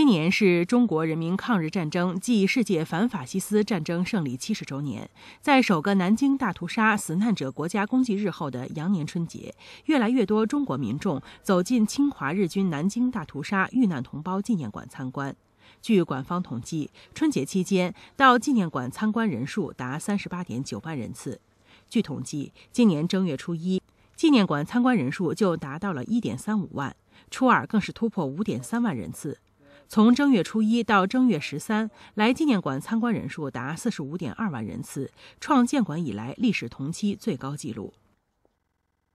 今年是中国人民抗日战争暨世界反法西斯战争胜利七十周年，在首个南京大屠杀死难者国家公祭日后的羊年春节，越来越多中国民众走进侵华日军南京大屠杀遇难同胞纪念馆参观。据馆方统计，春节期间到纪念馆参观人数达三十八点九万人次。据统计，今年正月初一，纪念馆参观人数就达到了一点三五万，初二更是突破五点三万人次。从正月初一到正月十三，来纪念馆参观人数达四十五点二万人次，创建馆以来历史同期最高纪录。